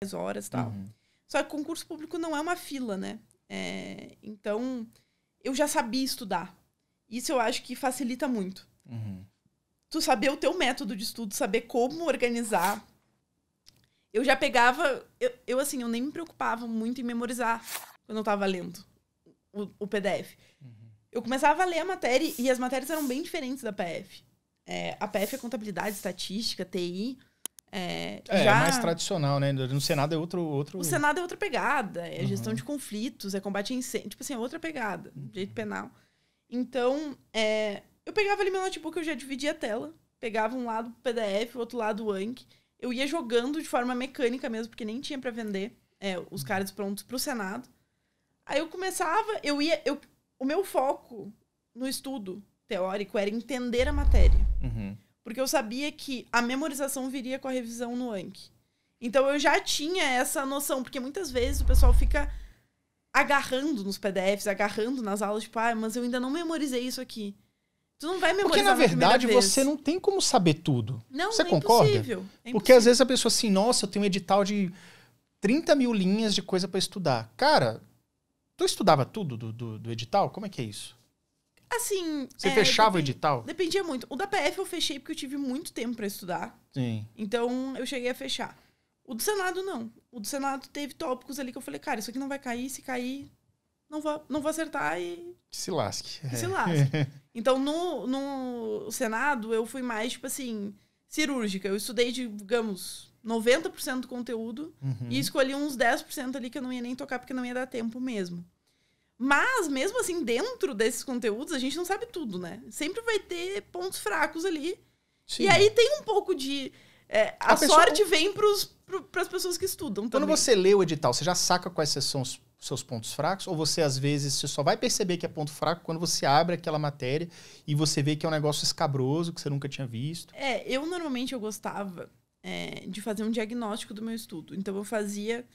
mais horas e tal. Uhum. Só que concurso público não é uma fila, né? É, então, eu já sabia estudar. Isso eu acho que facilita muito. Uhum. Tu saber o teu método de estudo, saber como organizar. Eu já pegava. Eu, eu assim, eu nem me preocupava muito em memorizar quando eu estava lendo o, o PDF. Uhum. Eu começava a ler a matéria e as matérias eram bem diferentes da PF. É, a PF é contabilidade, estatística, TI. É, é, já... é, mais tradicional, né? No Senado é outro. outro... O Senado é outra pegada, é uhum. gestão de conflitos, é combate a incêndio, tipo assim, é outra pegada, direito uhum. penal. Então, é, eu pegava ali meu notebook, eu já dividia a tela, pegava um lado PDF, o outro lado o eu ia jogando de forma mecânica mesmo, porque nem tinha para vender é, os uhum. cards prontos pro Senado. Aí eu começava, eu ia. Eu, o meu foco no estudo teórico era entender a matéria. Uhum. Porque eu sabia que a memorização viria com a revisão no ANC. Então eu já tinha essa noção, porque muitas vezes o pessoal fica agarrando nos PDFs, agarrando nas aulas, tipo, ah, mas eu ainda não memorizei isso aqui. Tu não vai memorizar Porque, na verdade, você não tem como saber tudo. Não, você é concorda? Impossível. É Porque às vezes a pessoa assim, nossa, eu tenho um edital de 30 mil linhas de coisa para estudar. Cara, tu estudava tudo do, do, do edital? Como é que é isso? Assim. Você é, fechava depend... o edital? Dependia muito. O da PF eu fechei porque eu tive muito tempo para estudar. Sim. Então eu cheguei a fechar. O do Senado, não. O do Senado teve tópicos ali que eu falei, cara, isso aqui não vai cair, se cair, não vou, não vou acertar e. Se lasque. se é. lasque. então, no, no Senado, eu fui mais, tipo assim, cirúrgica. Eu estudei, digamos, 90% do conteúdo uhum. e escolhi uns 10% ali que eu não ia nem tocar porque não ia dar tempo mesmo. Mas, mesmo assim, dentro desses conteúdos, a gente não sabe tudo, né? Sempre vai ter pontos fracos ali. Sim. E aí tem um pouco de. É, a, a, sorte pessoa... vem para as pessoas que estudam Quando também. Quando você lê o edital, você já saca quais são os seus pontos fracos? Ou você, às vezes, você só vai perceber que é ponto fraco quando você abre aquela matéria e você vê que é um negócio escabroso que você nunca tinha visto? É, eu normalmente eu gostava é, de fazer um diagnóstico do meu estudo. Então, eu fazia.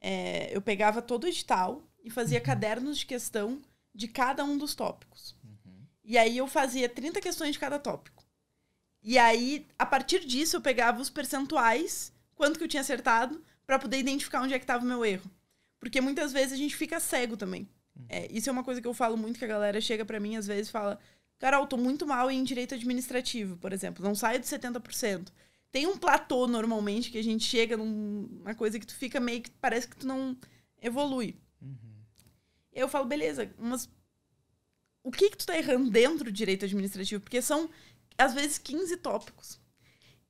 É, eu pegava todo o edital, e fazia uhum. cadernos de questão de cada um dos tópicos. Uhum. E aí eu fazia 30 questões de cada tópico. E aí, a partir disso, eu pegava os percentuais, quanto que eu tinha acertado, para poder identificar onde é que estava o meu erro. Porque muitas vezes a gente fica cego também. Uhum. É, isso é uma coisa que eu falo muito, que a galera chega para mim às vezes e fala: Carol, tô muito mal em direito administrativo, por exemplo, não saio de 70%. Tem um platô normalmente que a gente chega numa coisa que tu fica meio que parece que tu não evolui eu falo, beleza, mas o que que tu tá errando dentro do direito administrativo? Porque são, às vezes, 15 tópicos.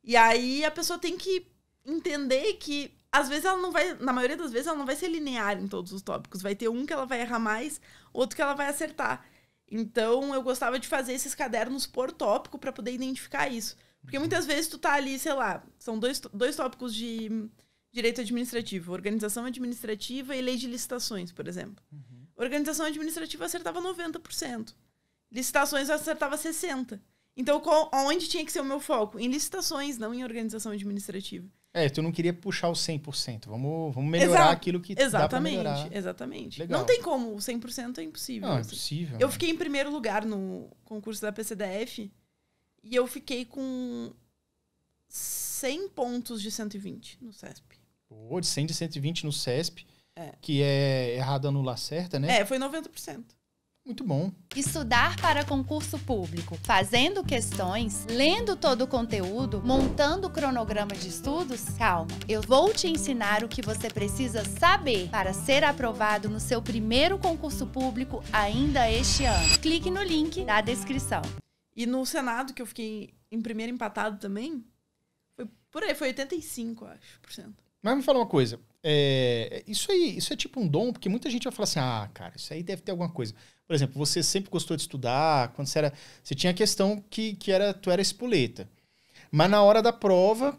E aí a pessoa tem que entender que, às vezes, ela não vai, na maioria das vezes, ela não vai ser linear em todos os tópicos. Vai ter um que ela vai errar mais, outro que ela vai acertar. Então, eu gostava de fazer esses cadernos por tópico para poder identificar isso. Porque uhum. muitas vezes tu tá ali, sei lá, são dois, dois tópicos de direito administrativo, organização administrativa e lei de licitações, por exemplo. Uhum. Organização administrativa acertava 90%. Licitações acertava 60%. Então, qual, onde tinha que ser o meu foco? Em licitações, não em organização administrativa. É, tu não queria puxar o 100%. Vamos, vamos melhorar Exato, aquilo que exatamente, dá pra melhorar. Exatamente. exatamente. Não tem como, 100% é impossível. Não, é impossível. Eu né? fiquei em primeiro lugar no concurso da PCDF e eu fiquei com 100 pontos de 120 no CESP. Pô, de 100 de 120 no CESP. É. Que é errada anular certa, né? É, foi 90%. Muito bom. Estudar para concurso público, fazendo questões, lendo todo o conteúdo, montando o cronograma de estudos? Calma, eu vou te ensinar o que você precisa saber para ser aprovado no seu primeiro concurso público ainda este ano. Clique no link da descrição. E no Senado, que eu fiquei em primeiro empatado também, foi por aí, foi 85, acho, por cento. Mas me fala uma coisa. É, isso aí, isso é tipo um dom, porque muita gente vai falar assim: ah, cara, isso aí deve ter alguma coisa. Por exemplo, você sempre gostou de estudar, quando você era. Você tinha a questão que, que era, tu era espoleta. Mas na hora da prova,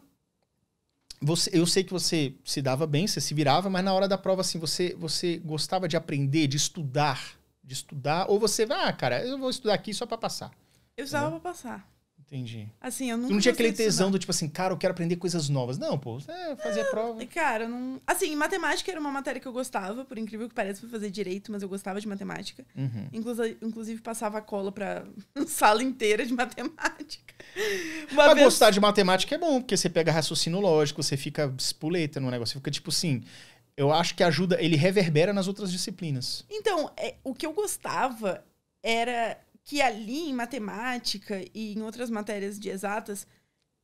você, eu sei que você se dava bem, você se virava, mas na hora da prova, assim, você, você gostava de aprender, de estudar, de estudar, ou você vai, ah, cara, eu vou estudar aqui só para passar. Eu estudava para passar. Entendi. Assim, eu não. Tu não tinha aquele tesão do tipo assim, cara, eu quero aprender coisas novas. Não, pô, é, fazer a prova. Cara, não. Assim, matemática era uma matéria que eu gostava, por incrível que pareça, pra fazer direito, mas eu gostava de matemática. Uhum. Inclusive, inclusive, passava cola pra sala inteira de matemática. Uma mas vez... gostar de matemática é bom, porque você pega raciocínio lógico, você fica espuleta no negócio, você fica tipo assim eu acho que ajuda, ele reverbera nas outras disciplinas. Então, é, o que eu gostava era que ali em matemática e em outras matérias de exatas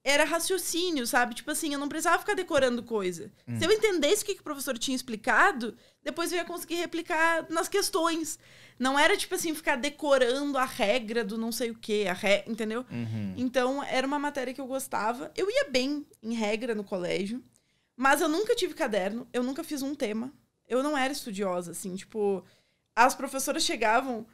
era raciocínio, sabe? Tipo assim, eu não precisava ficar decorando coisa. Hum. Se eu entendesse o que, que o professor tinha explicado, depois eu ia conseguir replicar nas questões. Não era, tipo assim, ficar decorando a regra do não sei o quê, a ré entendeu? Uhum. Então, era uma matéria que eu gostava. Eu ia bem em regra no colégio, mas eu nunca tive caderno, eu nunca fiz um tema. Eu não era estudiosa, assim, tipo... As professoras chegavam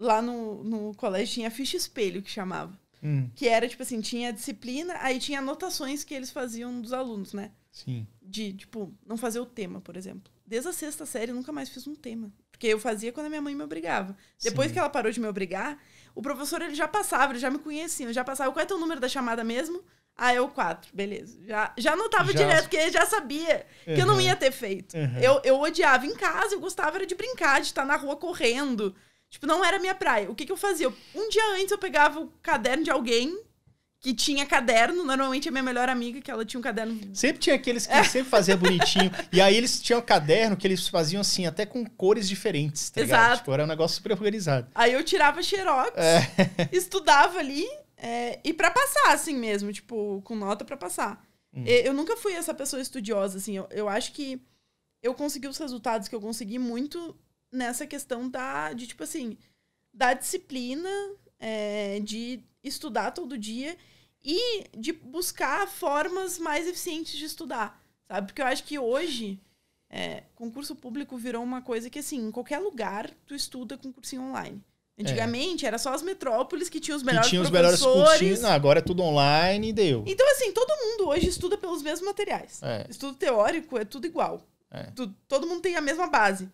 lá no, no colégio tinha ficha espelho que chamava. Hum. Que era, tipo assim, tinha disciplina, aí tinha anotações que eles faziam dos alunos, né? Sim. De, tipo, não fazer o tema, por exemplo. Desde a sexta série, eu nunca mais fiz um tema. Porque eu fazia quando a minha mãe me obrigava. Depois Sim. que ela parou de me obrigar, o professor ele já passava, ele já me conhecia, eu já passava. Qual é teu número da chamada mesmo? Ah, é o quatro. beleza. Já, já anotava já... direto, porque ele já sabia uhum. que eu não ia ter feito. Uhum. Eu, eu odiava em casa, eu gostava era de brincar, de estar na rua correndo, Tipo, não era minha praia. O que, que eu fazia? um dia antes eu pegava o caderno de alguém que tinha caderno, normalmente a minha melhor amiga, que ela tinha um caderno. Sempre tinha aqueles que é. sempre fazia bonitinho. e aí eles tinham um caderno que eles faziam assim, até com cores diferentes, tá Exato. ligado? Tipo, era um negócio super organizado. Aí eu tirava xerox, é. estudava ali, é, e para passar, assim mesmo, tipo, com nota para passar. Hum. Eu nunca fui essa pessoa estudiosa, assim, eu, eu acho que eu consegui os resultados que eu consegui muito nessa questão da, de, tipo assim, da disciplina, é, de estudar todo dia e de buscar formas mais eficientes de estudar, sabe? Porque eu acho que hoje é, concurso público virou uma coisa que, assim, em qualquer lugar tu estuda concursinho online. É. Antigamente é. era só as metrópoles que tinham os melhores que tinha os melhores agora é tudo online e deu. Então, assim, todo mundo hoje estuda pelos mesmos materiais. É. Estudo teórico é tudo igual. É. Tu, todo mundo tem a mesma base.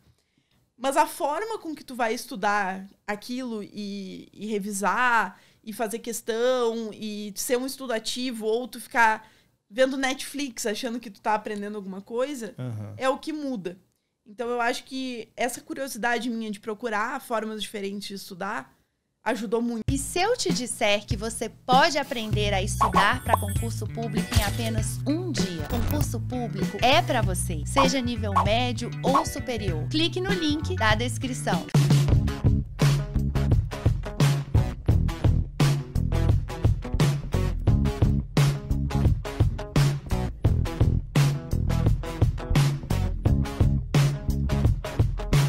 Mas a forma com que tu vai estudar aquilo e, e revisar e fazer questão e ser um estudo ativo ou tu ficar vendo Netflix achando que tu tá aprendendo alguma coisa uhum. é o que muda. Então eu acho que essa curiosidade minha de procurar formas diferentes de estudar ajudou muito. E se eu te disser que você pode aprender a estudar para concurso público em apenas um dia? Concurso público é para você, seja nível médio ou superior. Clique no link da descrição.